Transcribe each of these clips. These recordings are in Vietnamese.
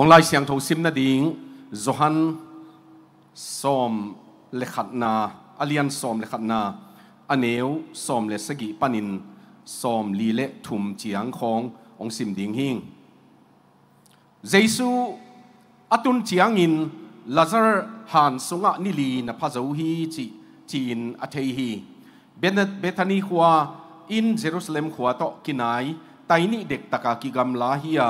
องลายเสียงทูซิมนาดิงจฮันสอมเลขัดนาอเลียนสอมเลขัดนาอเนวสอมเลสกิปนินสอมลีเลทุมเจียงขององซิมดิงฮิงเยซูอตุนเจียงอินลาซาร์ฮันสุงะนิลีนพะเจ้าฮีจีจีนอเทฮีเบนเบธานีขวาอินเยรูซาเล็มขวาโตกินายไตนี่เด็กตะกากิกรรมลาฮีย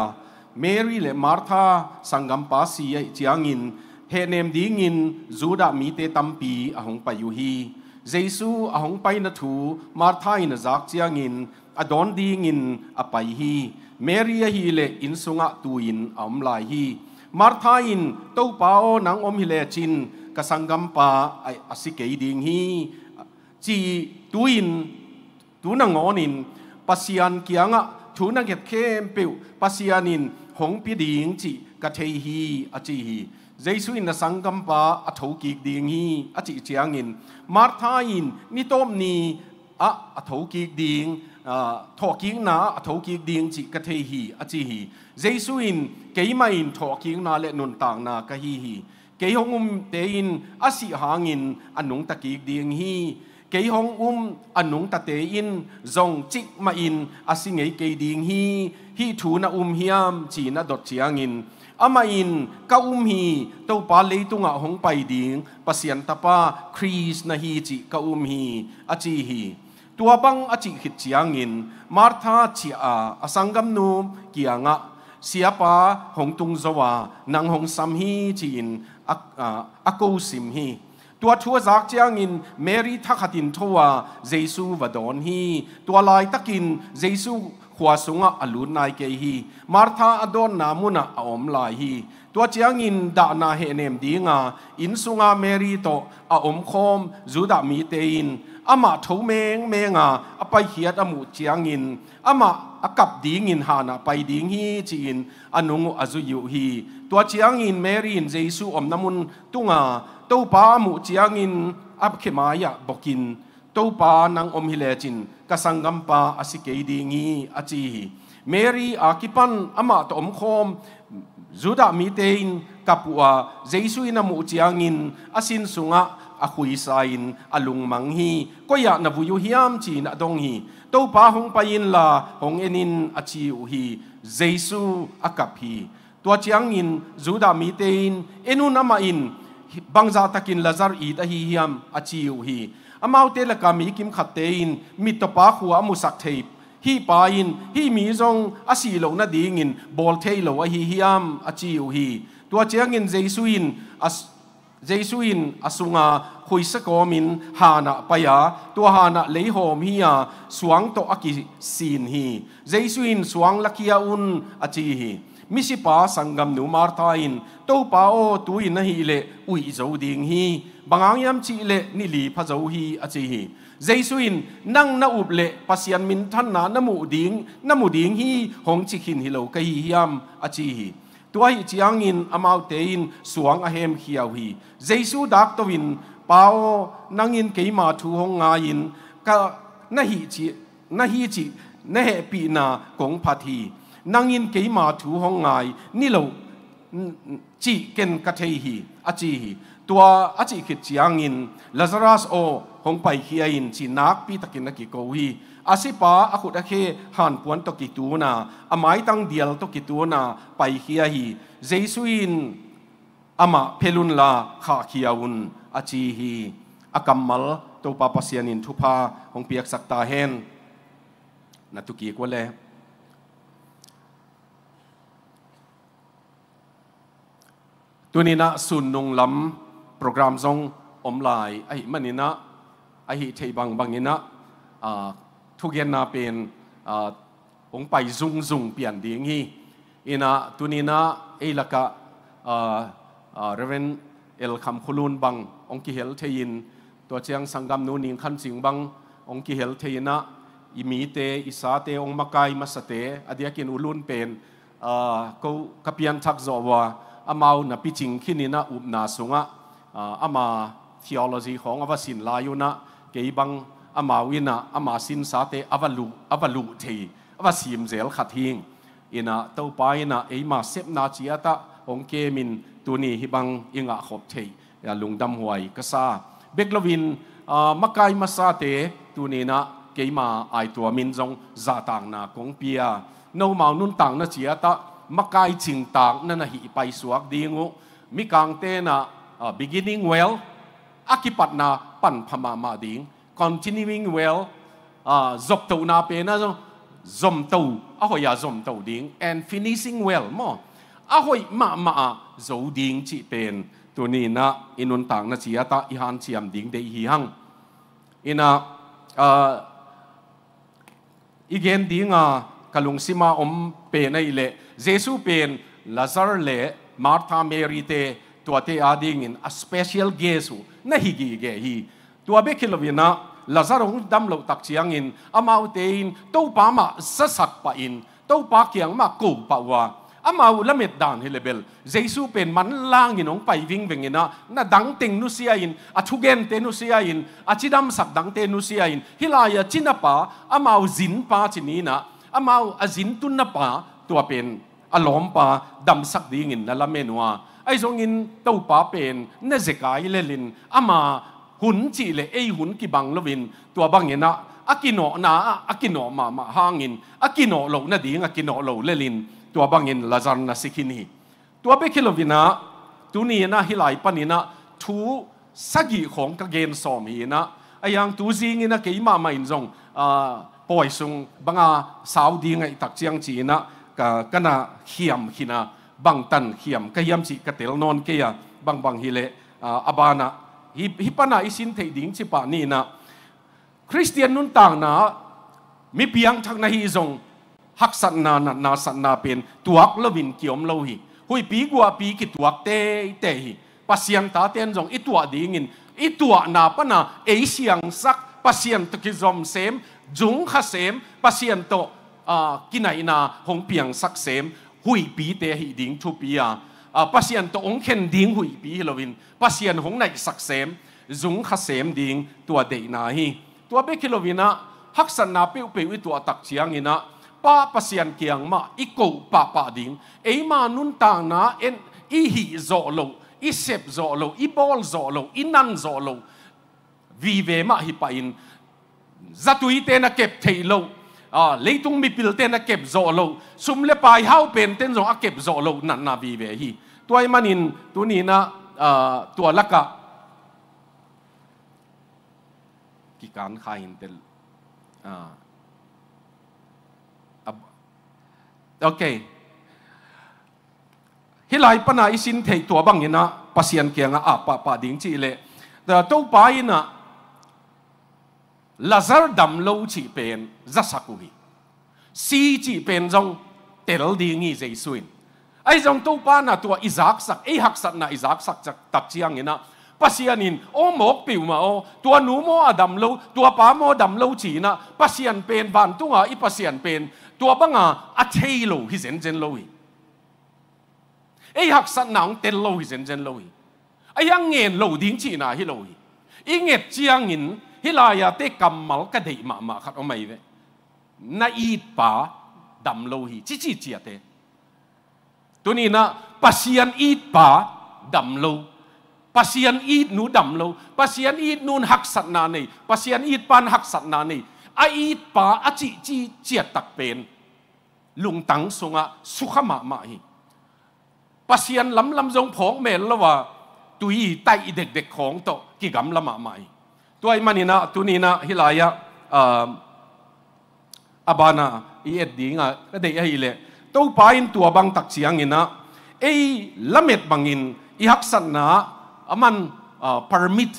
Mary le Martha sangam pasi ai chiangin he nem dingin zuda mi te tampi ahong pa yuhi Jesu ahong pai na thu Martha in zak chiangin adon dingin apai hi Mary hi le insunga tuin amlai hi Martha in to pao nang om hi le chin kasangam pa ai asikei ding hi chi tuin tunangonin pasian kianga thuna get kem pe pasianin hong pi ding chi ka the hi a chi hi jesu in na sangam pa a tho ki ding hi a chi chiang in martha in ni tom ni a a tho ki ding a tho ki na a tho ki ding chi ka the hi a chi hi jesu in ke ma in tho ki na le nun tang na ka hi hi ke hong um te in a si hang in anung ta ki ding hi cái hong um anung ta te in zong chik ma in a si ei ke ding hi ฮีทูนาอุมเฮียมจีนาดดเจียงินอามาอินกาอุมฮีเต้าปาเลตุงะหงไปดิงปัสียนตาปาครีสนาฮีจีกาอุมฮีอาจีฮีตัวบังอาจีขิดเจียงินมาร์ธาจีอาอสังกัมนูกียงะเสียปาหงตุงจวานังหงสัมฮีจีนอากูสิมฮีตัวทัวจักเจียงินเมรีทักขัดินทัวเจสูวดอนฮีตัวลายตะกินเจสูขวาสุงอลูนายเกฮีมารธาอดอนนามุนะอมลายฮีตัวเจียงอินดานาเฮเนมดีงาอินสุงาเมรีโตออมคอมจูดามีเตอินอามาทูเมงเมงาอไปเฮียดอมูเจียงอินอามาอกับดีงินฮานาไปดีงฮีจีนอนุงอจุยุฮีตัวเจียงอินเมรีนเจสุอมนามุนตุงาตู้ป้ามูเจียงอินอับเขมายะบกิน topa nang om hilechin kasangam pa asikeidi ngi achi Mary akipan ama to om khom zuda mitein kapua jesu ina mu chiangin asin sunga akhui sain alung mang hi koya na vuyu hiam chi na dong hi to pa hong pa la hong enin achi u hi jesu akapi tua chiangin zuda mitein enu nama in bangza takin lazar i da hi hiam achi u hi อามาเตลกามีกิมขัดเตอินมิตปาขัวมุสักเทปฮีปายินฮีมีจงอาศีโลนาดีงินบอลเทโละฮีฮิอัมอาจิวฮีตัวเจียงินเจสุอินอเจสุอินอสุงาคุยสกอมินฮานะปยาตัวฮานะเลยหอมฮียสวงโตอากิสีนฮีเจสุอินสวงลักยาอุนอาจิฮีมิสิปาสังกัมนูมาร์ตาอินตัวป้าโอตัวอินฮีเล่อุยเจ้าดิ่งฮีบางอย่างยำจีเล่นิลีพะเจ้าฮีอาจีฮีเจสุอินนั่งนัอุบเล่ปัสยันมินทันนานมูดิ่งนมูดิ่งฮีหงจิกินฮิโลกะฮียำอาจีฮีตัวฮีจียงอินอามาวเตอินสวงอาเฮมเขียวฮีเจสุดักตัวอินป้าโอนั่งอินเกี่ยมาทูหงงาอินก็นั่ฮีจีนั่ฮีจีนั่เฮปีนาของพัทีนังยินเกี่ยมาถูห้องายนี่เราจีเกนกะเทีฮีอาจีฮีตัวอาจีขิดจียงยินลาซารัสโอหงไปเขียยินจีนักปีตะกินนักกิโกวีอาศิปาอาขุดอาเคหันปวนตะกิตัูนาอามายตั้งเดียลตะกิตัูนาไปเขียฮีเจสุอินอามาเพลุนลาขาเขียวุนอาจีฮีอากัมมลตัวปาปัสยนินทุพาหงเปียกสักตาเฮนนัตุกีกว่าเลยตัวนี้นะสุนงลำโปรแกรมซงอมลน์ไอ้มันนี่นะไอ้เทบังบังนี่นะทุกเย็นนะเป็นองไปซุงซุงเปลี่ยนดีงี้อินะตัวนี้นะไอ้ละกะเรเวนเอลคำคุลูนบังองค์กิเฮลเทยินตัวเชียงสังกัมนูนิงขันสิงบังองค์กิเฮลเทยินะอิมีเตอิสาเตองมะกายมาสเตอเดียกินอุลุนเป็นก็กเปียนทักจอว่า amau na pitching khinina upna sunga ah, ama theology khong awa sin layuna keibang ama wina ama sin sate avalu avalu thi awa sim zel khathing ina to paina eima sep na chiata ongke min tuni hibang inga khop thei ya lungdam huai kasa beklovin ah, makai masate tunina keima ai tua min jong za tang na kong pia no mau nun tang na chiata makai ching tak na na hi pai suak dingu mi kang te na ah, beginning well akipat na pan phama ma ding continuing well uh, zop to na pe na zom to a hoi ya zom to ding and finishing well mo a hoi ma ma zo ding chi pen tu ni na inun tang na chi ata i han chiam ding de hi hang ina uh, igen ding a uh, กลุงซิมาอมเป็นไอเลเจซูเป็นลาซาร์เลมาร์ธาเมริเตตัวเตอาดิงินสเปเชียลเกสูนะฮิกีเกฮีตัวเบคิลวินาลาซาร์งดัมเลวตักเชียงอินอามาอุเตอินตู้ปามาสัสักปะอินตู้ปาเกียงมากูปะวาอามาละเม็ดดานฮิเลเบลเจซูเป็นมันล่างอินองไปวิ่งเวงินะน่ะดังติงนุเซียอินอาทุเกนเตนุเซียอินอาชิดำสักดังเตนุเซียอินฮิลายาจินาปาอามาอุจินปาจินีนะอามาอาจินตุนนปาตัวเป็นอารมณ์ปาดำสักดีงินนั่นละเมนัวไอ้ทรงงินเต้าป้าเป็นนั่นเสกายเลลินอามาหุ่นจีเลยไอหุ่นกิบังละวินตัวบังเงินะอากิโนะนาอากิโนะมามาหางินอากิโนะหลนั่นดีงอากิโนะหลเลลินตัวบังเงินลาจานนัสิกินีตัวเบคิลวินะตัวนี้นะฮิไลปันินะทูสักีของกเกณสอมฮีนะไอ้ยังตูจิงินะเกี่ยมามาอินทรงอ่า poi sung banga saudi ngai tak chiang chi na ka kana hiam hina bang tan hiam ka hiam chi ka tel non ke ya bang bang hi abana hi hi pana isin thei ding chi pa ni na christian nun tang na mi piang thak na hi zong hak san na na na sat na pen tuak lovin kiom lo hi hui pi gua pi ki tuak te te hi pasiang ta ten zong i tua ding na pa na e siang sak pasiang to zom sem dùng khá xem bà xem to à cái này na hồng piang sắc xem hui bí tế hì ding thu bí à à bà xem to ong khen ding hui bí hì lovin bà hong hồng này sắc xem dùng khá xem điên tua đệ na hi tua bé hì lovin à san na bêu bêu tua tắc chiang ina pa pasian kiang ma iko pa pa ding ei ma nun tang na en i hi zo lo i sep zo lo i bol zo lo i nan zo lo vì về mà hi pa in za tui te na kep thei lo à lấy tung mi pil te na kep zo lo sum le pai hau pen ten zo a kep zo lo na na vi ve hi tuai manin tu ni na à tua laka ki kan kha in tel à, à. à. okay hi lai pana isin thei tua bang ina pasien kianga a à, pa pa ding chi le da to pa ina Lazar dam lâu chỉ pen rất sắc của si chỉ pen rong tel đi nghi dây suin ai rong tu pa na tua Isaac sắc ai hak sắc na Isaac sắc chắc tập chiang ina pasianin o mok piu ma o tua nu mo adam à lâu, tua pa mo dam lâu chỉ na pasian pen van tunga i pasian pen tua banga a thei lo hi zen zen lâu hi ai hak sắc na ong tel lâu hi zen zen lo hi ai ăn ngen lâu ding chỉ na hi lâu hi i nget chiang in hi la ya te kam mal ka dei ma ma khat o mai ve na i pa dam lo hi chi chi chi te tu ni na pasian i pa dam lo pasian i nu dam lo pasian i nun hak sat na nei pasian i pan hak sat na nei a i pa a chi chi chi tak pen lung tang sunga sukha ma ma hi pasian lam lam jong phong mel lo wa tui tai i dek dek khong to ki gam lama mai tuay manina tunina hilaya uh, abana iet di nga kaday ahile to pain tu abang taksiang ina ay lamet bangin ihaksan na aman uh, permit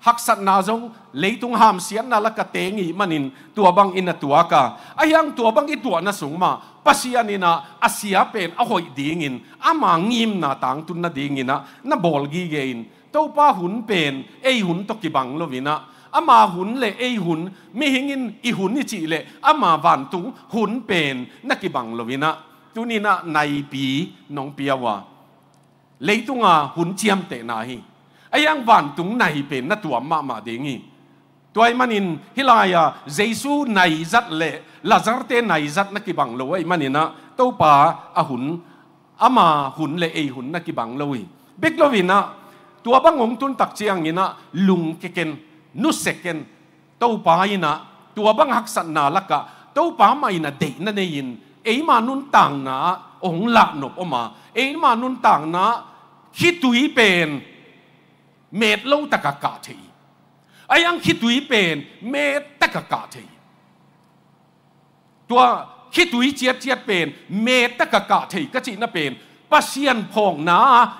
haksan na zong leitung ham siyan na lakatengi manin tuabang inatua ka. Ayang tuabang itua na sungma, pasiyan na asiyapen ahoy dingin, amangim na tangtun na dingin na nabolgi gain tô pa hun pen ei hun to ki bang lo vina ama hun le ei hun mi hingin i hun ni chi le ama van tu hun pen na ki bang lo vina tu ni na nai pi nong piawa leitunga hun chiam te na hi ayang van tung nai pen na tu ma ma de ngi tuai manin hilaya jesu nai zat le lazar te nai zat na ki bang lo ai manina to pa a hun ama hun le ei hun na ki bang lo wi big ตัวบังงตุนตักเจียงอินะลุงเกเกนนุเซเกนเต้าปายินะตัวบังหักสันนาละกะต้าปามายินะเด็กนั่นเองเอ้มานุนต่างนะองละนบออกมาเอ้มานุนต่างนะคิดตุยเป็นเมตโลตะกะกะทีไอ้ยังคิดตุยเป็นเมตตะกะกะทีตัวคิดตุยเจียบเจียเป็นเมตตะกะกะทีก็จีน่ะเป็นปัสเซียนพองนะ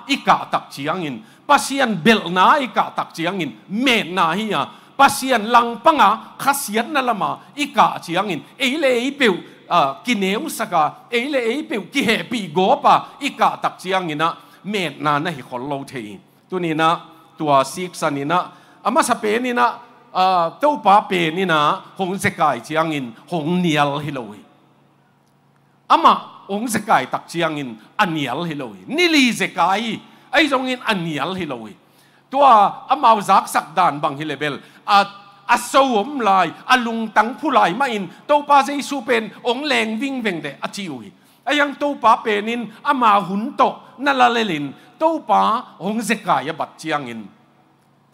อีกาตักเจียงอิน pasian bel na i ka tak chiang in me na hi ya pasian lang panga khasian na lama i ka chiang in e le i peu a kineu saka e le e peu ki he pi go pa i ka tak chiang ina me na na hi khol lo the tu ni na tua sik san ina ama sa pe ni na a to pa pe ni na hong se kai chiang in hong nial hi loi ama ong se kai tak chiang in anial hi loi ni li se kai ไอ้ตรงนี้อันเหนียลฮิโลวีตัวอมาซักสักดานบางฮิเลเบลอาอสวมลายอาลุงตังผู้ลายมาอินตัวปาเจสูเป็นองแรงวิ่งเวงเดอาจิวีไอ้ยังตัวปาเป็นอินอมาหุนโตนั่นละเลลินตัวปาองเซกายบัดเจียงอิน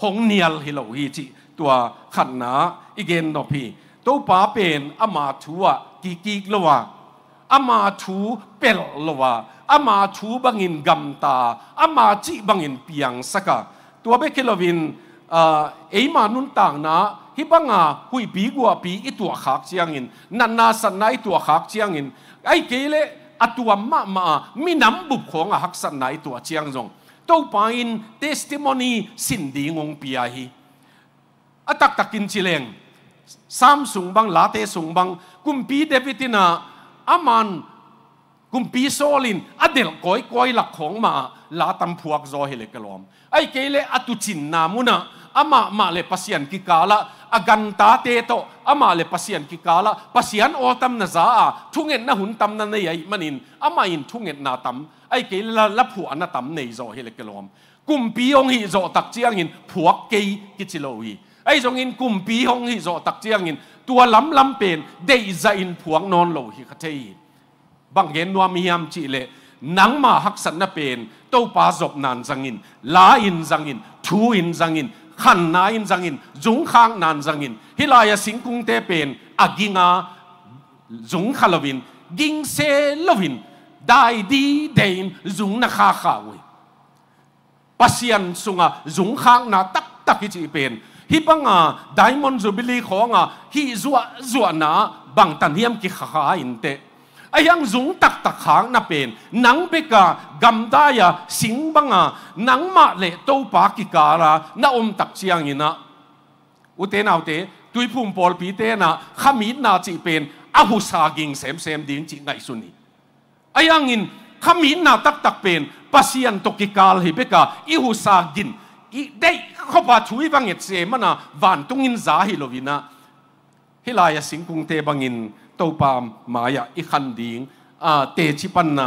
องเหนียลฮิโลวีจิตัวขันนาอีเกนโนพีตัวปาเป็นอมาทัวกีกีกลวะอมาทูเปลลวะ ama thu bangin gamta ama chi bangin piang saka tua be kilovin eima nun tang na hi banga hui bi gua pi i tua khak chiang in nan na san nai tua khak chiang in ai kele atua ma ma mi nam bu khong a hak san nai tua chiang jong to pa in testimony sin di ngong pia hi atak takin chileng samsung bang late sung bang kumpi devitina aman กุมปีโซลินอเดลก้อยก้อยหลักของมาลาตัมพวกจอเฮเลกลอมไอ้เกเลอตุจินนามุนะอามามาเลปัสยันกิกาละอากันตาเตโตอามาเลปัสยันกิกาละปัสยันโอตัมนะจ้าทุ่งเงินนะหุนตัมนันเนี่ยมันินอามาอินทุ่งเงินนาตัมไอ้เกเลละละผัวนะตัมในจอเฮเลกลอมกุมปีองฮีจอตักเจียงหินพวกเกยกิจิโลวีไอ้จงอินกุมปีองฮีจอตักเจียงหินตัวล้ำล้ำเป็นได้ใจอินพวกนอนโลฮิคเทีย bằng gen nuam hiam chị lệ nắng ma hắc sẵn na pen tâu pa dọc nan giang in in giang thu in giang in khăn na in giang in khang nan giang hilaya sinh cung te pen aginga dũng khalovin ging se lovin dai di đến dũng na kha kha ui pasian sunga dũng khang na tak tak hi pen hi bang à diamond jubilee khó ngà hi zua zua na bang tan hiam ki kha kha in te ai yang zung tak tak khang na pen nang beka gam da ya sing banga nang ma le to pa ki kara na om tak chiang ina u te na u te tui phum pol pi te na khamit na chi pen a hu sa ging sem sem din chi ngai suni ai yang in khamit na tak tak pen pasian to ki kal hi beka i hu sa gin i dei khopa thui banget se mana van in za hi lovina hilaya singkung te bangin tô bà mà ya ít khăn điện à tê chi pan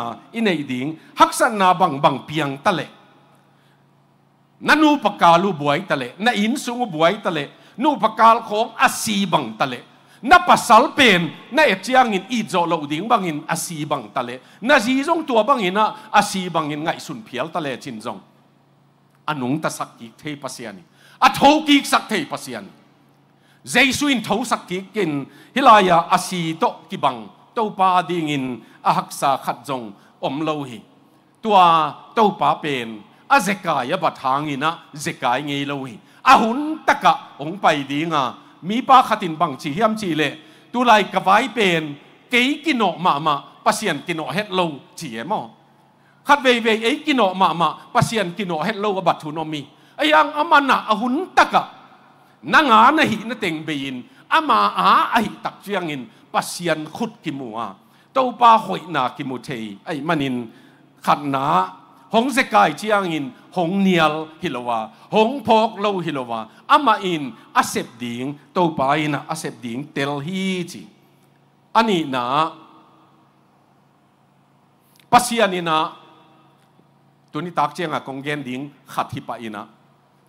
hắc san na bằng bằng piang ta nanu pakalu buai ta na in sung buai ta lệ nu pakal khong asi na pasal na etiang in izo lo ding bang na zi jong tua bang na asi ngai sun phial ta lệ chin ta sak ki pasiani a thau ki sak thei pasiani giêsu in thấu sắc kí kin hilaya à, asi to ki bang to pa ding in a hak sa khat jong om lo hi tua to pa pen a zeka ya bat hang ina zekai ngei lo hi a hun taka ong pai nga mi pa khatin bang chi hiam chi le tu lai ka vai pen kei kino ma ma pasien kino het lo chi e mo khát về về ấy kino mà mà pasien kino hết lâu ở bát thu nomi ấy ang amana ahun taka นางานะฮินะเต็งเบินอามาอาไอตักเจียงอินปัสยันขุดกิมัวเต้าปาหอยนากิมุเทยไอมันินขันนาหงสกายเจียงอินหงเนียลฮิโลวาหงพอกโลฮิโลวาอามาอินอาเซบดิงเต้าปาอินอาเซบดิงเตลฮีจีอันนี้นะปัสยันินะตัวนี้ตักเจียงอะกงเกนดิงขัดฮิปะอินะ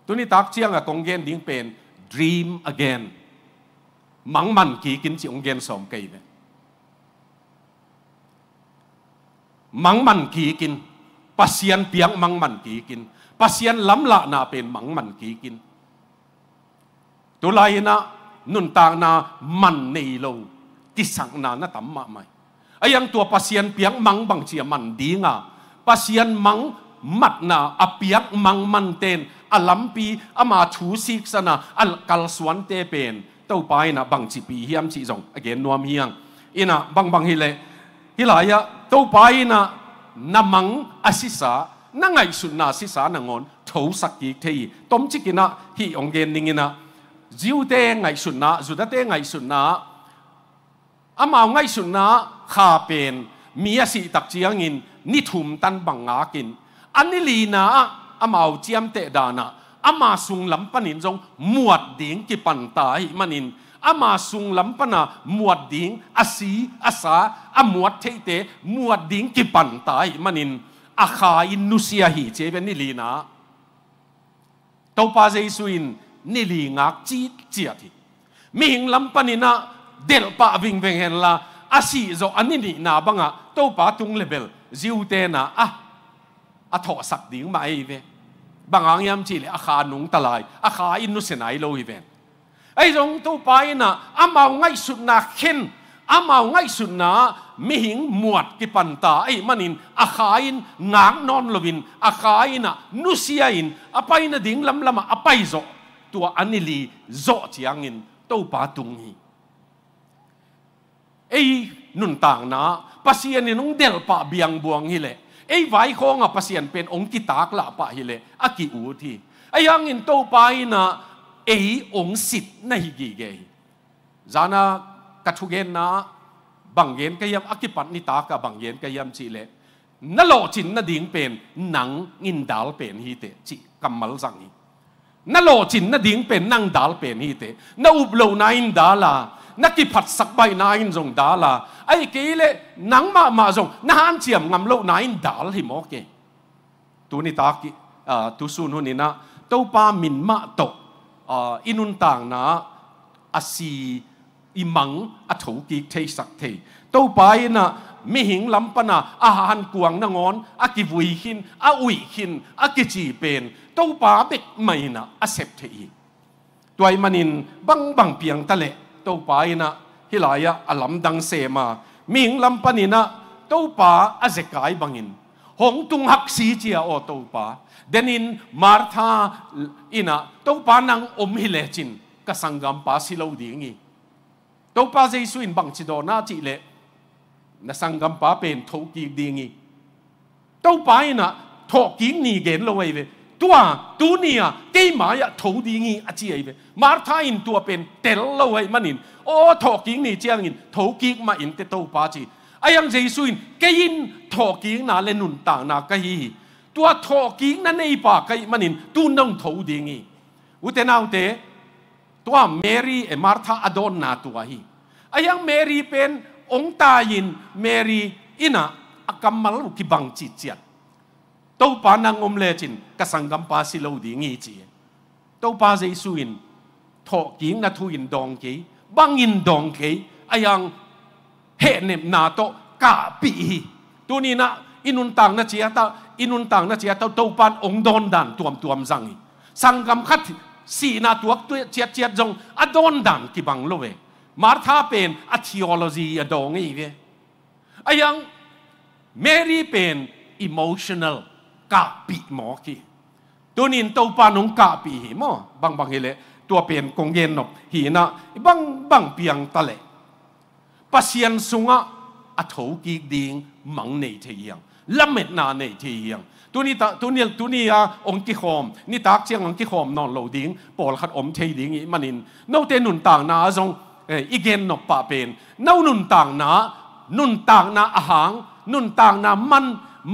ตัวนี้ตักเจียงอะกงเกนดิงเป็น dream again mắng mằn ký kín chị ông ghen sòm cây này mắng mằn ký kín pasien tiếng mắng mằn ký kín pasien lắm lạ na bên mắng mằn ký kín tôi lại na nun tang na mặn nì lâu tí sang na nó tắm mạ mày ai ăn tua pasien tiếng mắng bằng chị mặn đi ngà pasien mắng มัดนาอเปียกมังมันเตนอลัมปีอามาถูสิกสนาอัลกัลสวนเตเป็นเต้าไปนะบังจีปีเฮียมจีจงอเกนนวมเฮียงอินะบังบังฮิเลฮิลายะเต้าไปนะนามังอสิสานังไงสุนนาสิสานังอนทถสักกีเทีต้มจิกินะฮิองเกนนิงินะจิวเตงไงสุนนาจุดเตงไงสุนนาอามาไงสุนนาข้าเป็นมีสิตักเจียงินนิทุมตันบังอากินอันนี้ลีนาอามาเจียมเตดานะอามาสุงลำปนินจงมวดดิ่งกิปันตาหิมันินอามาสุงลำปนะมวดดิ่งอาศีอาสาอามวดเทเตมวดดิ่งกิปันตาหิมันินอาคาอินนุเซียหิเจเป็นนี่ลีนาตัวปาเจสุินนี่ลีงักจีเจียทิมีหิงลำปนินะเดลปะวิงเวงเฮนลาอาศีโจอันนี้นี่นาบังอะตัวปาตุงเลเบลจิวเตนะอ่ะอถอสักดิ่งมาไอเวบางอังยามจีเลยอาคาหนุงตลายอาคาอินนุสนายโลฮิเวนไอ้ตรงตู้ไปน่ะอามาง่ายสุดนกเข็นอามาง่ายสุดนะมิหิงหมวดกิปันตา ไอ้มันินอาคาอินนางนอนลวิน อาคาอินะนุสยาอินอาไปน่ะดิ่งลำลำมาอาไปโอตัวอันนี้ลีโจจียงอินตู้ปาตุงฮีไอ้นุนต่างนะภาษีนี่นุ่งเดลปะเบียงบวงฮิเลไอ้ไว้คงอ่ะเปษียนเป็นองค์กิตากลาปะฮิเลอากิอูทีไอ้ยังอินโตไปนะไอ้องสิทธิ์ในฮกิเกจานากระชุเกนนะบังเยนก็ยังอากิปันนิตากะบังเยนก็ยังจีเลนโลจินนดิ่งเป็นหนังอินดาลเป็นฮีเตจิกรมลสังนีนโลจินนดิ่งเป็นนังดาลเป็นฮีเตนอุบโลนาอินดาลานักกิผัดสักใบนายนงดาลาไอ้กีเลนังมามาจงนานเจียมงำโลนายนดาลหิมอเกตัวนี้ตากิตัวสูนหุนี่นะตัวปามินมาตกอินุนต่างนะอาศีอิมังอัฐกิเทสักเทตัวไปนะมีหิงลำปนาอาหารกวงนงอนอากิวุยขินอาอุยขินอากิจีเป็นตัวปาเบกไม่นะอาเซปเทอีตัวมันนินบังบังเพียงตะเละ tô ina hi la ya ma ming lam panina tô pa bangin hong tung hak chia o tô pa denin martha ina tô nang om hi le chin ka sangam pa na chi le na sangam pen tho ki ding ina tho ki gen lo wei ตัวตูนี่อะเตยมายะทูดีงี้อาจีไอเมาร์ทาอินตัวเป็นเตลเลวไอมันอินโอ้ทอกิ้งนี่เจียงอินทูกิ้งมาอินเตโตปาจีไอยังเจสุนเกินทอกิ้งนาเลนุนต่างนากะฮีตัวทอกิ้งนั่นในปากไอมันอินตูนงทูดีงี้อุเตนาอตเตตัวเมรีเอมาร์ทาอดอนนาตัวฮีไอยังเมรีเป็นองตายิน เมรีอินะอากรรมมาลุกิบังจิตเจีย都把那我们来进，个上甘巴西路的日子，都把这输赢，托赢那突赢当机，帮赢当机，哎呀，黑你拿到假币，多你那一弄当那只要到一弄当那只要到都办红当当多多上去，上甘卡สีนาตัวตัวเจียดเจียดจงอดอนดังกิบังโลเวมาร์ธาเป็นอัธิโอโลจีอดองอีเวอายังเมรี่เป็น emotional กะปิหมอกีตัวนินตัวปานงกะปีหิมอบางบางเฮเลตัวเปลี่ยนกงเย็นนบหีนะบางบางเปียงตะเลปัสยันสุงะอัฐกีดิงมังในเทียงลำเม็ดนาในเทียงตัวนี้ตัวนี้ตัวนี้อ่ะองค์กิคอมนี่ตักเชียงองค์กิคอมนอนเหลาดิงปอลขัดอมเทียดิงอีมันินนเตนุนต่างนาทรงอออีเกนนบปะเป็นนนุนต่างนานุนต่างนาอาหารนุนต่างนามัน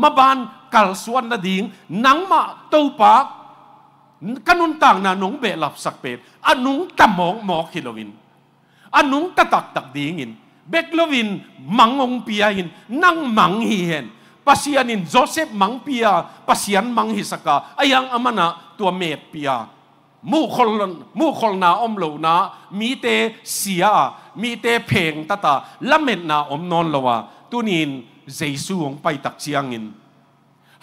มาบาน kalsuan na ding nang matawpa kanuntang na nung belap sakpet, anong tamong mo kilawin? Anong tataktak dingin? Beklovin, mangong piyahin, nang manghihen. Pasiyanin, Joseph mang piya, pasiyan mang hisaka, ayang amana na, tua met piya. Mukol, mukol na omlo na, mite siya, mite peng tata, lamet na omnon lawa, tunin, Jesus ang paitak siyangin.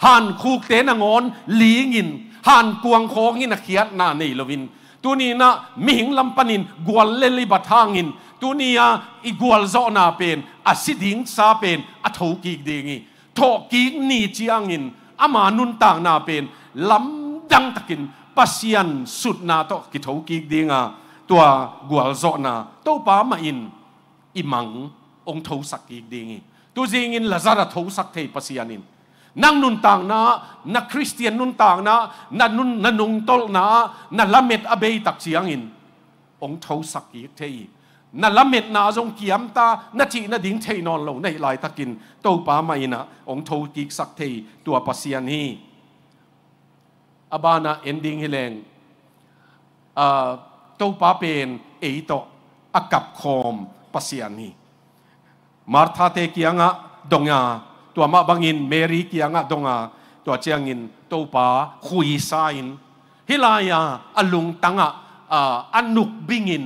หันคูกเตนงอนหลีงินหันกวงโคงินเขียดนาเนลวินตัวนี้นะมิหิงลำปนิน กวนเลลิบัตางินตัวนี้อ่ะอีกวลโซนาเป็นอาศิดิงซาเป็นอัูกิกดีงีทอกิกนีจียงินอามานุนต่างนาเป็นลำดังตะกินปัสยันสุดนาตอกิทกิกดีงาตัวกวลโซนาโตปามาอินอิมัง องทูสักกิกดีงีตัวจริงินละซาดทูสักเทปัสยันินนั่งนุนต่างนะนักคริสเตียนนุนต่างนะนันนุนนันนุงตลนะนันละเม็ดอเบยตักเสียงอิน องเทาสักอีกเทีนันละเม็ดนาจงเกียมตานาจีนาดิ้งเทนอนเลงในลายตะกินโตป้าไม่นะองเทาตีกสักเทตัวปัสยานีอบานาเอนดิ้งฮิเลงโตป้าเป็นเอโตอากับคอมปัสยานีมาร์ธาเตกียงะดงยาตัวมาบังอินเมริกียงะดงอ่ะตัวเจียงอินตัวป่าคุยซาอินฮิลายาอลุงตังอ่ะอันนุกบิงอิน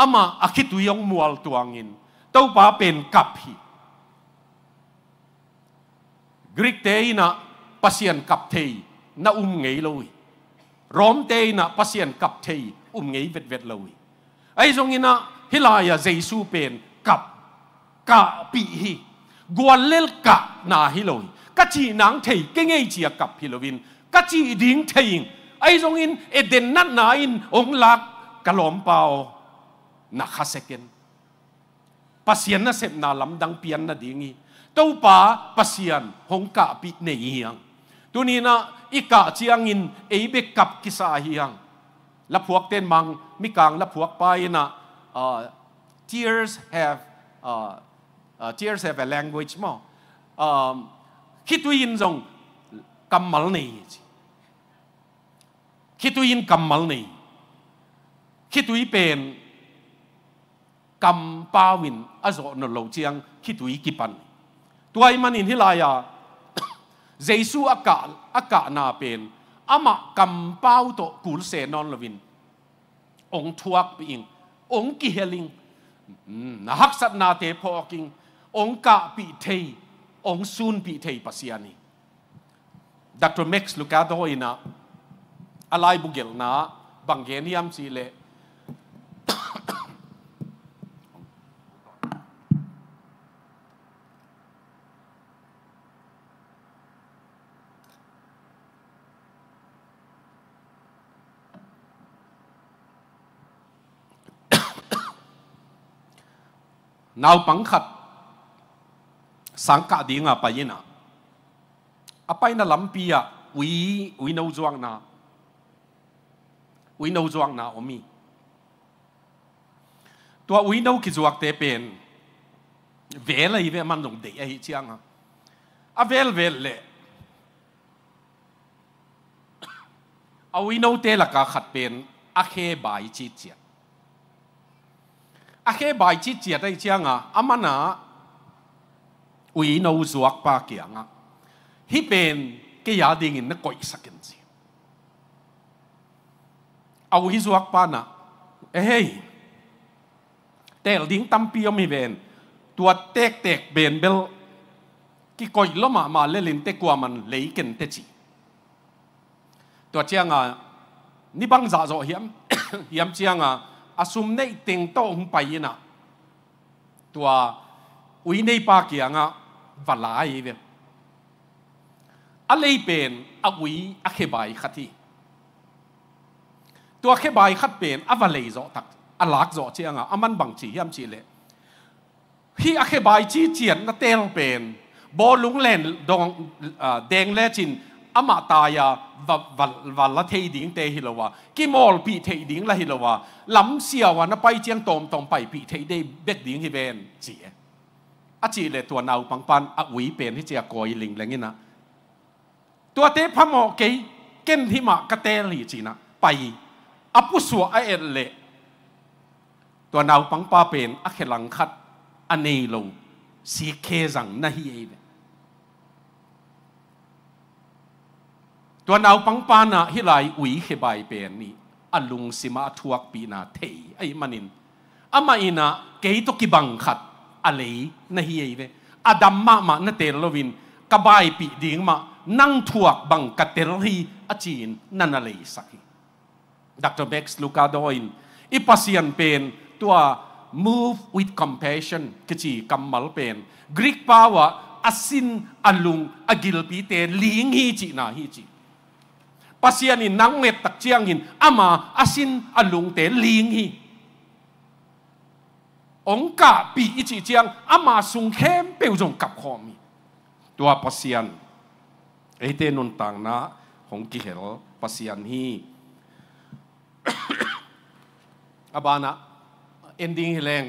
อามาอคิตุยงมัวลตัวงินตัวป่าเป็นกับฮีกรีกเตยนะปัสยันกับเทยน่าอุ้มไงเลยรอมเตยนะปัสยันกับเทยอุ้มไงเวทเวทเลยไอ้ทรงนี้นะฮิลายาเจสูเป็นกับกะปีฮีกวนเล่นกะนาฮิโลยกัจีนังเทยเก่งไอเจียกับพิโลวินกัจีดิ้งเทยิงไอ้ทรงอินเอเดนนัดนาอินองลักกะหลอมเปานาคาเซกกนปัสยานน่ะเซพนาลัมดังเปียนนาดิ้งีตัวป้าปัสยานหงกะปิดเนียงตัวนี้นะอีกะเจียงอินเอเบกับกิสาฮียงละพวกเต้นมังมิกางละพวกไปนะ tears have uh, uh, tears have language mo k h i t ô i i n zong kamal n à y k h i t ô i i n c ầ m m a l n à y k h i t ô i pen c ầ m b a w i n ở chỗ n ó l â u chiang k h i t ô i k ị p ă n tuai manin hilaya jesu aka aka na pen ama kam pau to kul se non lovin ong thuak pi ing ong ki heling na hak sat na te pho king องกาปีเทยองซูนปีเทยปัสยานีดรเม็กซ์ลูกาโดอินะอะไรบุเกลนะบางเกนิยมสีเลนาวปังขัด sáng cả đi ngà bay na à bay na lắm bia quý quý nấu doang na quý nấu doang na omi tua quý nấu kí doang tế bên về là về man dùng để ấy chiang à à về về lệ à quý nấu tế là cả khát bên à khé bài chi chiết à khé bài chi chiết đây chiang à amana 为奴做巴吉啊，那边嘅亚丁人那个一十根子，啊，我去做巴那，诶嘿，แต่ลิงตั้มพี่ไม่เป็นตัวเตกเตกเบนเบลกี่ก้อยล้มามาเล่นเตกัวมันเลยกันเตจีตัวเจียงอ่ะนี่บังจ่าจ่อเหี้ยมเหี้ยมเจียงอ่ะอาซุมในติงโต้หุ่นไปน่ะตัวอุ้ยในปากเกียงอ่ะวลาเอยอะไรเป็นอาวีอาเขบายขัดที่ตัวเขบายขัดเป็นอวเลยจอตักอลักจ่อเชียงอ่ะอามันบังชียามชีเลยฮี่อาเขบายชี้เจียนนาเตลเป็นบอลลุงเลนดองเดงแลจินอามาตายาวัลวัลละเทียดิ้งเตฮิโลวะกิมอลปีเทียดิ้งละฮิโลวะลำเสียววันไปเชียงตอมตอมไปปีเทียได้เบ็ดดิ้งฮิเปวนเจียอจีเลตัวนาปังปันอวีเป็นที่เจ้ากอยลิงแรงนี่นะตัวเตพมอเกเกฑนที่มากระเตลีจีนะไปอปุสัวไอเอเลตัวนาปังปาเป็นอาเขลังคัดอเนโลสีเคสังนาฮีเอตัวนาปังปานะฮิไลอุยเขบายเป็นนี่อลุงสิมาทวกปีนาเทไอมันินอามาอินะเกยตกิบังขัด alei na hi ei ve adam ma ma na tel lovin kabai pi ding ma nang thuak bang katel hi achin na lei saki dr bex lucadoin ipasian pen tua move with compassion kichi kammal pen greek power asin alung agilpi te ling hi chi na hi chi pasian in nang met tak chiang in ama asin alung te ling hi องกาปีอิจิเจียงอามาสุงเข้มเปียวจงกับขอมีตัวปัสยันไอเตนนต่างนะของกิเหลปัสยันฮีอาบานะเอนดิ้งเรง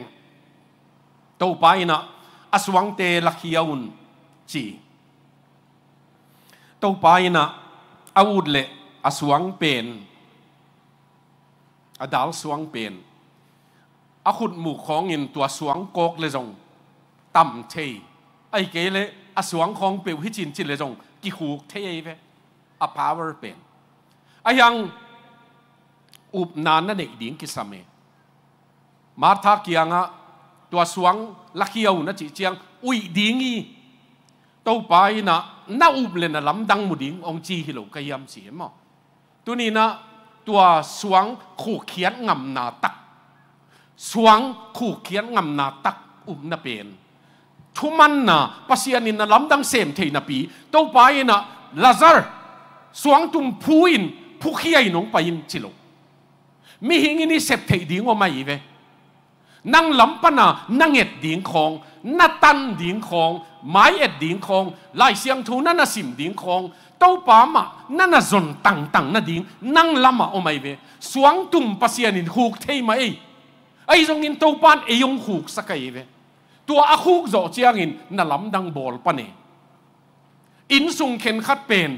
ตัวไปนะอสวังเตลักยาวุนจีตัวไปนะอาวุธเละอสวังเป็นอดาลสวังเป็นอาขุดหมู่ของเงินตัวสวงโกกเลยจงต่ำเทไอ้เกเลยอาสวงของเปียวหิจินจินเลยจงกี่หูเทไปอาพาวเวอร์เป็นไอ้ยังอุบนานนั่นเองดิ่งกิสเม มารทาเกียงอ่ะตัวสวงลักเฮียวนะจีเจียง อุยดิ่งอีตัวไปนะน่าอุบเลยนะลำดังมุดิ่งองจีฮิโลกยามเสียมอตัวนี้นะตัวสวงขู่เขียนงำนาตักสวงคู่เขียนงำนาตักอุ้มนาเป็นทุมันนะปัสยานินนะลำดังเสมเทนปีเต้าไปนะลาซาร์สวงตุมพูอินผู้ขี้นงไปอินจิโลมีหิงอินิเสพเทดีงว่าไม่เวนั่งลำปนานั่งเอ็ดดิ่งของนัตันดิ่งของ ไม้เอ็ดดิ่งของลายเสียงทูนั่นนาสิมดิ่งของเต้าปามะนั่นนาจนตังตังน่ดิ่งนั่งลำมาโอไม่เวสวงตุมปัสยานินหูกเทมาเอไอ้รงนินตัวปานเอยงหูกสักไงเวตัวอาหูกโจเจียงอินนั่นลำดังบอลปะเนี่ยอินสุงเข็นขัดเป็น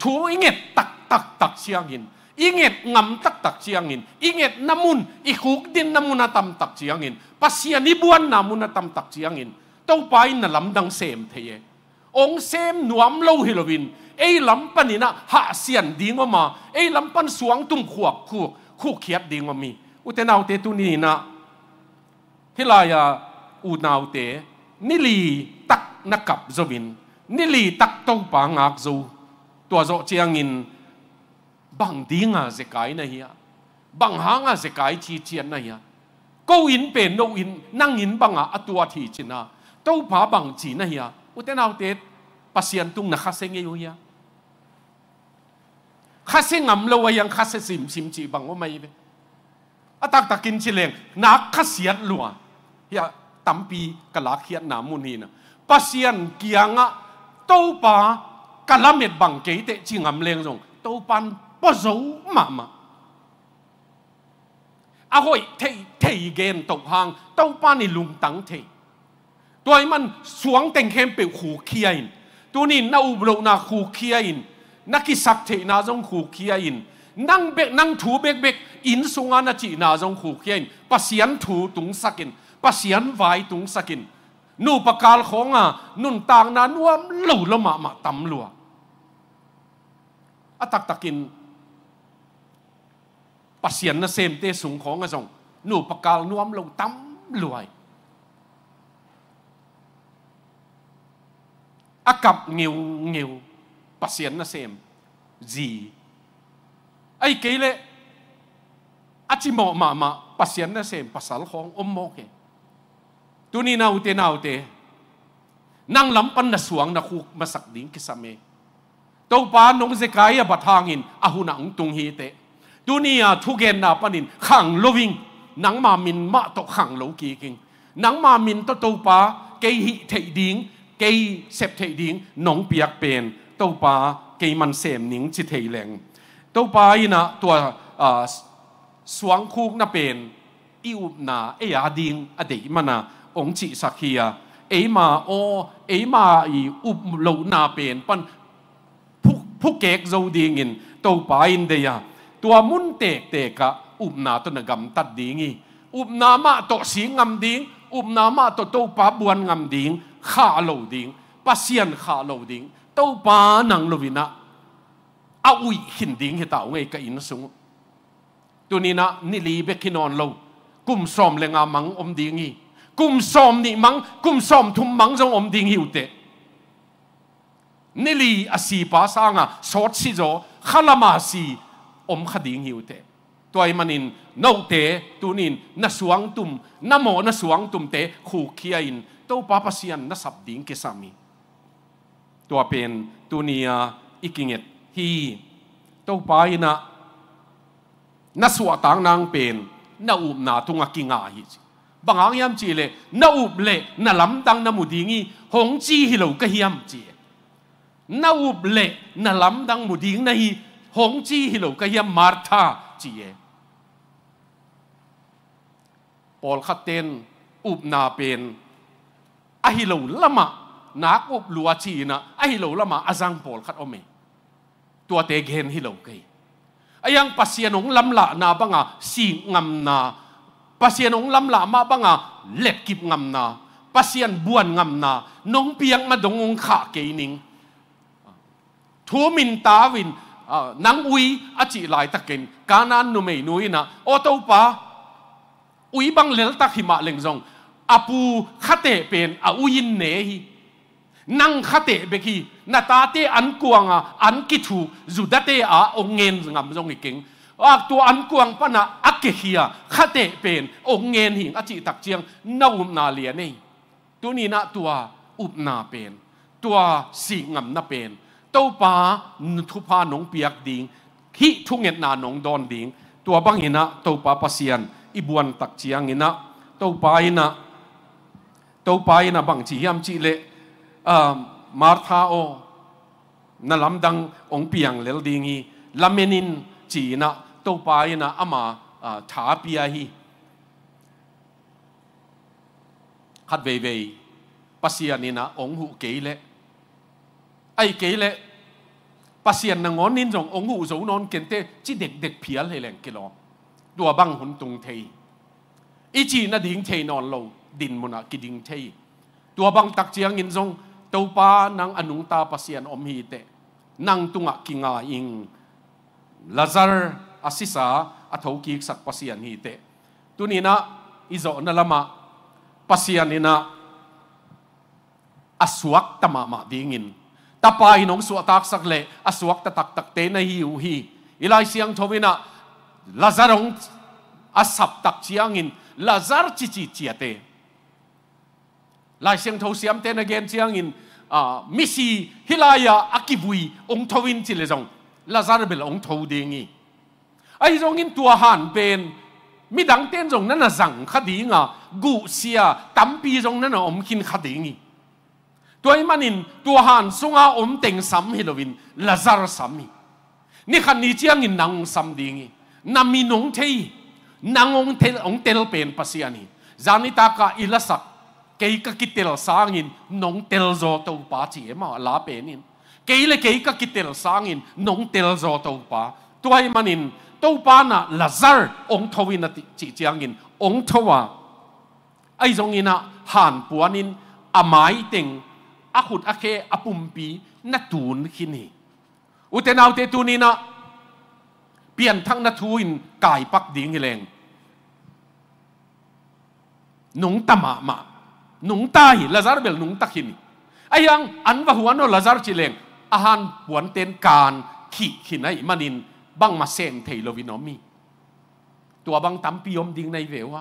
ถูอิงเงตตักตักตักเชียงอินอิงเงตงำตักตักเชียงอินอิงเงตน้ำมุนอีหูกดินน้ำมุนนตำตักเชียงอินปัสยานิบวนน้ำมุนนตำตักเชียงอินตัวไานั่นลำดังเซมเทียองเซมนนวมเลฮิโลวินไอ้ลำปันนี่นะหาเสียนดีงมาไอ้ลำปันสวงตุ่มขวกขวกขวกเขียดดีงมีอุตนาอุเตตุนีนะ thế là u nào tế ni lì tắc nắc cặp dô vinh ni lì tắc tông bà ngạc dù tua dọ chiang in bằng đi ngà dễ cái này hả bằng há ngà dễ cái chi chiên này hả câu in bề nâu in năng in bằng à tua thì chỉ na tâu phá bằng chỉ này hả u tên nào tế pasien tung na khá xe nghe hả khá xe ngầm lâu ai khá xe xìm xìm chỉ bằng ô mày vậy à tắc tắc kinh chỉ liền nà khá xiết ya tampi kalak hiat na mun hi na pasian kianga to pa kalamet bang ke te chingam leng jong to pan po zo ma ma a hoi thei thei gen tok hang to pan ni lung tang thei tôi man xuống teng khem pe khu kia in tu ni na u blo na khu kia in na ki sak thei na jong khu kia in nang bek nang thu bek bek in sunga na chi na jong khu kia in pasian thu tung sakin pasian vai tung sakin nu pakal khonga nun tang na nuam lo lama ma tam lua atak takin pasian na sem te sung khonga song nu pakal nuam lo tam luai akap ngiu ngiu pasian na sem gì ai na sem pasal kể lệ อาจิโมมามาปัสยันนะเซมปัสสาวะของอมโมเก tu ni nau te nau te nang lampan na suang na khu masak ding kisame to pa nong ze kaya bathangin ahuna ung tung hi tu ni a thugen na panin khang loving nang ma min ma to khang lo king nang ma min to to pa ke hi te ding ke sep te ding nong piak pen to pa ke man sem ning chi te leng to pa ina to a suang khuk na pen iup na e a ding mana ông chị sạc kia ấy mà ô ấy mà ý ụp lâu na bền pan phúc phúc kẹt dâu đi tàu bà in đây à. tua muốn tẹt tẹt cả ụp na tôi nè gầm tắt đi nghi ụp na mà tổ xí ngầm đi ụp na mà tổ tàu bà buồn ngầm đi khá lâu đi pasien khá lâu đi tàu bà nặng lâu vina à ui hình đi nghe ngay cái in sung tôi nina nili bé kia non lâu cùng xóm lên ngà mắng om đi กุมสอมนี่มังกุมสอมทุมมังจงอมดิ่งหิวเตนี่ลีอาศีปาสางะสอดสิโจขลามาสีอมขดิ่งหิวเตตัวไอ้มันินนกเตตูนินนสวงตุมนโมนสวงตุมเตขู่เคียอินตัวปาปเซียนนสับดิ่งเกสามีตัวเป็นตูเนียอีกิเงตฮีตัวไปนะนสวตังนางเป็นนอุมนาทุงกิงาฮิจิ bằng áng hiam chỉ lệ na ụp lệ na lắm tăng na mù đi nghi hong chi hi lâu cái hiam chỉ na ụp lệ na lắm tăng mù đi na hi hong chi hi lâu cái hiam martha chỉ ye Paul khát tên ụp na pen a hi lâu lama na ụp lua chỉ na a hi lâu lama a giang Paul khát ôm tua te gen hi lâu cái ayang pasianong lamla na banga si ngam na pasien ong lam la ma banga let kip ngam na pasien buan ngam na nong piang ma dong ong kha ke ning thu min ta win nang ui a chi lai takin kanan nu mei nu ina o to pa ui bang lel tak hi leng zong apu khate pen a uin ne hi nang khate be ki na ta te an kuanga an ki thu zu da te a ong ngen ngam zong iking ak tu an kuang pa na เกเฮียคาเตเป็นองเงินหิงอจิตักเจียงนาอุบนาเลียนี่ตัวนี้นะตัวอุบนาเป็นตัวสิงมนาเป็นเต้าปาทุพาหนงเปียกดิงฮิทุงเงินนาหนงดอนดิงตัวบังหินะเต้าปาปัสยนอิบวนตักเจียงหินะเต้าปาหินะเต้าปาหินะบังจียมจีเลมาร์ทาโอนาลำดังองเปียงเลลดิงีลาเมนินจีนะเต้าปาหินะอามา uh, thả bia hi khát về về pasien nên là ông hụ kế lệ ai kế lệ pasien là ngon nên rằng ông hụ dấu non kiến tế chỉ đẹp đẹp phía lệ lệnh kia lo đùa băng hồn tung thầy ý chỉ là đình thầy non lâu đình mà là cái đình thầy đùa băng tắc chiang in dòng tàu pa nang anung ta pasien om hi tê nang tunga kinga ing lazar asisa a thâu ki sak pasian hi te tunina izo na lama pasianina aswak tama ma dingin tapai nong su tak sak le asuak ta tak tak te na hi u hi ilai siang na, lazarong asap tak chiangin lazar chi chi chiate lai siang tho siam te na gen chiangin à misi hilaya akibui ông thowin in chile zong, lazar bel ông tho dingi ไอ้จงอินตัวหันเป็นมิดังเต้นจงนั่นน่ะสั่งคดีงากูเสียตั้มปีจงนั่นน่ะอมกินคดีงี้ตัวมันอินตัวหันสุงอาอมเต็งซ้ำฮิโลวินลาซาร์ซ้ำมีนี่คันนี้เจียงอินนังซ้ำดีงี้นามีนงเทยนางองเทลองเทลเป็นภาษานี้จานิตากาอิลสักเกยกกิเตลสางินนงเตลโจตัวป้าจีเอ็มาลาเป็นินเกยเลเกยกกิเตลสางินนงเตลโจตัวป้าตัวมันอินตู้ปานะลาซาร์องทวินติจิจางินองทวาไอจงอินะหันปวนินอามายติงอาขุดอาเคอาปุ่มปีนัดูนขินีอุตนาวเตตูนีนะเปลี่ยนทั้งนัทูอินกายปักดิ้งเฮเลงหนุงตามามาหนุงตาหิลาซาร์เบลหนุงตะขินีไอยังอันวะหัวโนลาซาร์จิเลงอาหารปวนเตนการขี่ขินไอมานิน băng mà sen thầy lo vi nó tua băng tắm pi ding này về wa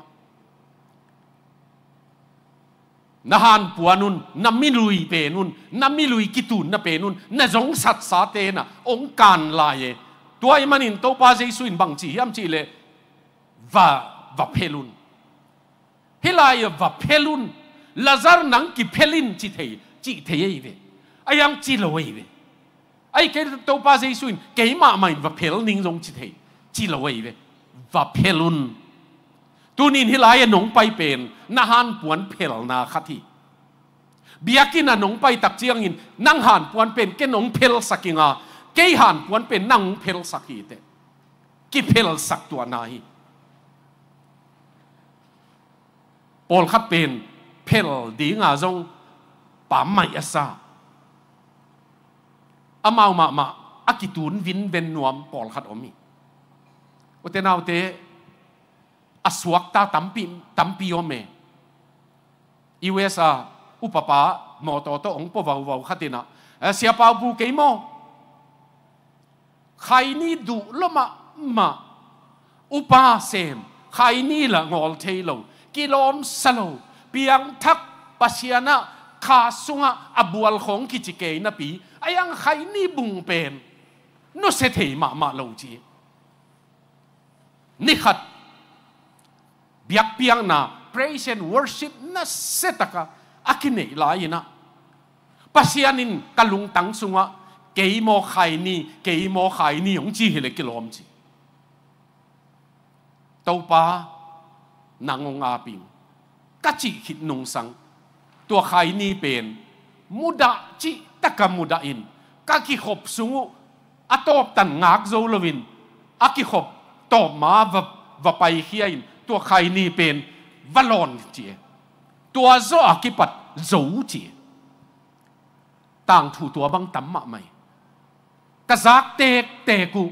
na han pua na mi lui pe na mi lui ki na pe na zong sat sa te na ong kan la tua i manin to pa je suin bang chi yam chi le va va pelun hilai va pelun lazar nang ki pelin chi thei chi thei ye ve ayang chi lo ye ve ai cái tàu ba cái mà mày và phê ninh rong chỉ thế chỉ là vậy đấy và phê luôn tu nín à, nong bay bền na han puan phê na khát thì biakin na nong bay tắc chiang in nang han puan bền cái nong phê sakinga à. cái han puan bền nang phê sakite cái phê sak tua na hi Paul khát bền đi ngà rong bám mày asa อามามามาอากิตูนวินเวนนวมปอลขัดอมีอเทนาวเตอสวกตาตัมปีตัมปีโอเมอีเวสาอุปปามอตโตองปวาววาวขัดนะเสียปาบูเกมอใครนี่ดุลมามาอุปาเซมใครนี่ละงอลเทโลกิโลมสโลเปียงทักปัสยานะคาสุงะอบวลของกิจเกยนปี ai ăn ni bùng bền nó sẽ thể mà mà lâu chi ni khát biak piang na praise and worship na setaka akine lai na pasianin kalung tang sunga kei mo khai ni kei mo khai ni yong chi hele kilom chi tàu pa nangong aping kachi khit nung sang tua khai ni pen muda chi ตะกมุดาอินกักขบสูอัตอบตันงักโจลวินอักขบตอมาว่าไปขี้อินตัวใครนี่เป็นวลอนเจียตัวโจอักิปัดโจเจียต่างถูตัวบังตั้มมาไหมกระซักเตกเตกุ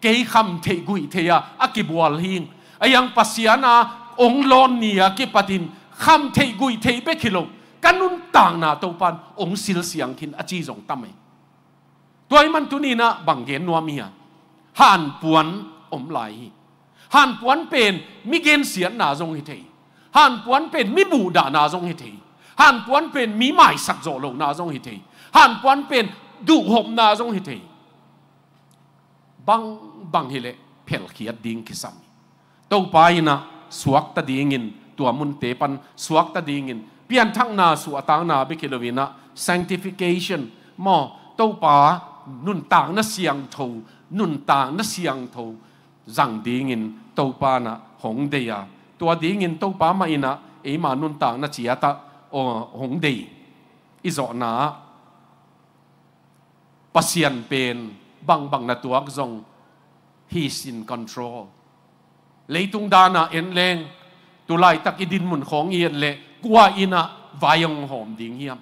เกยคำเทกุยเทียอักิบวลฮิงไอยังปัสยานาองลอนนียอักิปัดินคำเทกุยเทเบคิลงกันนุนต่างนาตัวปันองศิลเสียงทินอจีสงตั้มไอตัวมันตุนีนะ บังเกนนัวเมียหันปวนอมไหลหันปวนเป็นมิเกนเสียนนาจงหิทีหันปวนเป็นมิบูดานาจงหิทีหันปวนเป็นมิไม้สักโจโลนาจงหิทีหันปวนเป็นดุหมนาจงหิทีบังบังเฮเลเพลเขียดดิ้งคอสัมตัวไปนะ สวกตัดิ้งิน ตัวมุนเตปัน สวกตดดิ้งิน biến thăng na su atang na bi kilovina sanctification mo to pa nun tang na siang tho nun tang na siang tho rằng ding in to pa na hong de ya to ding in to pa ma ina e ma nun tang na chia ta o hong de izo na pasian pen bang bang na tuak zong he's in control leitung dana en leng tulai tak idin mun khong yen le qua ina vayong hom ding hiam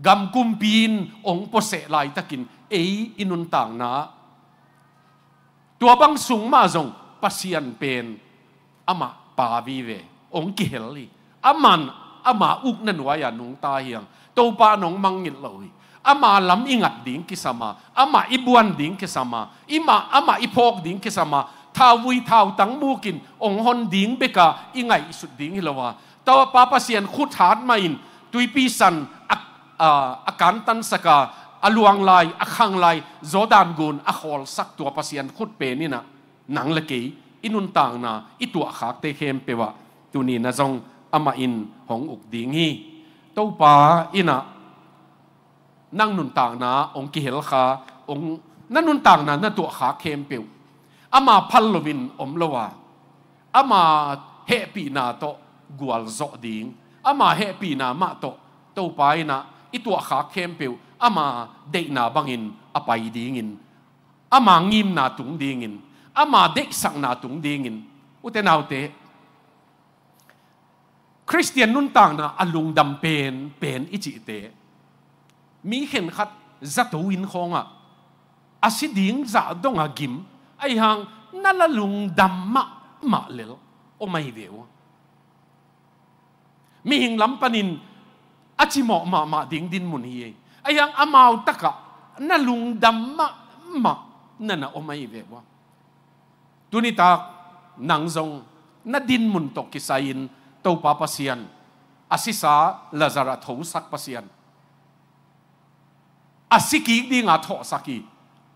gam kum pin ong po se lai takin ei inun tang na tua bang sung ma zong pasian pen ama pa vi ve ong ki hel li aman ama uk nan wa ya nung ta hiang to pa nong mangil loi ama lam ingat ding kisama ama ibuan ding kisama ima ama ipok ding kisama thawui thaw tang mukin ong hon ding beka ingai isut ding hilawa ่าปาปาเสียนขุดฐานม่นตุยปีสันอาการตันสกาอลวังไลอักขังไลโจดานกุนอคอลสักตัวปาเสียนขุดเปนี่นะนังเล็กีอินุนต่างนาอิตัวขากเตเคมเปวะตุนีนะจงอามาอินหองอุกดีงี้ตัวปาอินะนังนุนต่างนาองค์กิเฮลขาองนั่นนุนต่างนาน่ะตัวขาเคมเปวอามาพัลลวินอมลวะอามาเฮปีนาโต gwal zo ding ama he pi na ma to to pai na itua kha khem pe ama de na bangin apai ding in ama ngim na tung ding in ama de sang na tung ding in uten autte Christian nun tang na alung dam pen pen ichi te mi khen khat zato in khonga asiding za a gim ai hang nalalung dam ma ma lel o mai deu mi hing lam panin achimo ma ma ding din mun hi ayang amau taka na lung dam ma ma na na omai ve wa tuni ta, nang zong na din mun to kisain to pa pasian asisa lazara tho sak pasian asiki ding a tho saki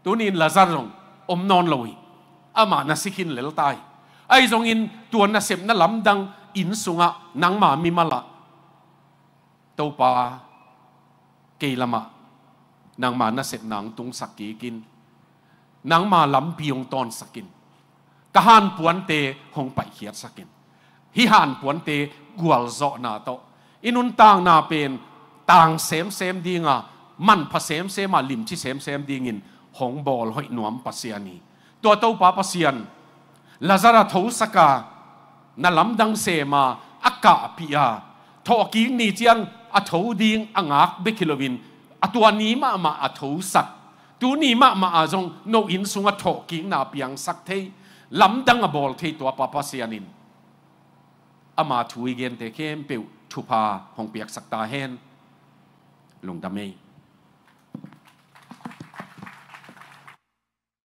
tuni lazar long om non loi ama na sikin lel tai ai zong in tuan na sep na lam dang อินสุงะนังมามีมาละตปาเกลมะนางมานาเสรนางตุงสักกีกินนางมาลำพิยงตอนสักินกหันปวนเตหงไปเขียสักินฮิหันปวนเตกวลเจาะนาโตอินุนต่างนาเป็นต่างเสมเสมดีงามันผเสมเสมาลิมที่เสมเสมดีงินหงบอลหอยหนวมปัสเซียนีตัวเต้าปาปัสเซียนลาซาราทูสกา na lam dang se ma aka pia tho ki ni chiang a tho ding angak bekilowin atwa ni ma ma a tho sak tu ni ma ma a jong no in sunga tho ki na piang sak the lam dang a bol the to papa sianin ama thui gen te kem pe thupa hong piak sakta hen lung damei